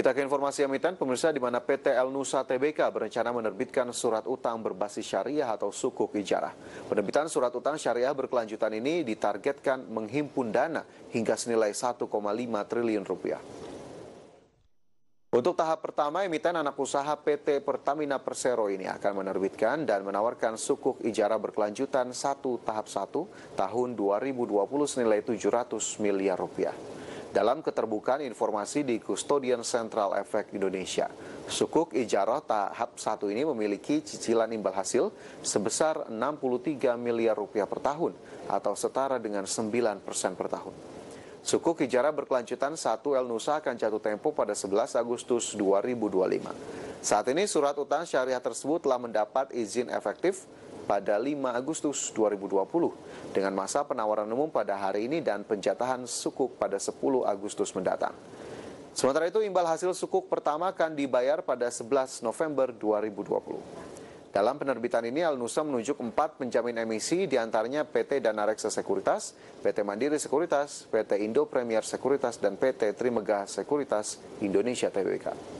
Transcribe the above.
Kita ke informasi emiten, pemirsa di mana PT El Nusa TBK berencana menerbitkan surat utang berbasis syariah atau sukuk ijarah. Penerbitan surat utang syariah berkelanjutan ini ditargetkan menghimpun dana hingga senilai 1,5 triliun rupiah. Untuk tahap pertama, emiten anak usaha PT Pertamina Persero ini akan menerbitkan dan menawarkan sukuk ijarah berkelanjutan satu tahap satu tahun 2020 senilai 700 miliar rupiah dalam keterbukaan informasi di Custodian Central Efek Indonesia. Sukuk ijarah tahap 1 ini memiliki cicilan imbal hasil sebesar 63 miliar rupiah per tahun atau setara dengan 9 persen per tahun. Suku ijarah berkelanjutan 1 El Nusa akan jatuh tempo pada 11 Agustus 2025. Saat ini surat utang syariah tersebut telah mendapat izin efektif pada 5 Agustus 2020 dengan masa penawaran umum pada hari ini dan penjatahan sukuk pada 10 Agustus mendatang. Sementara itu imbal hasil sukuk pertama akan dibayar pada 11 November 2020. Dalam penerbitan ini, Al Nusa menunjuk empat penjamin emisi diantaranya PT Dana Reksa Sekuritas, PT Mandiri Sekuritas, PT Indo Premier Sekuritas, dan PT Trimega Sekuritas Indonesia Tbk.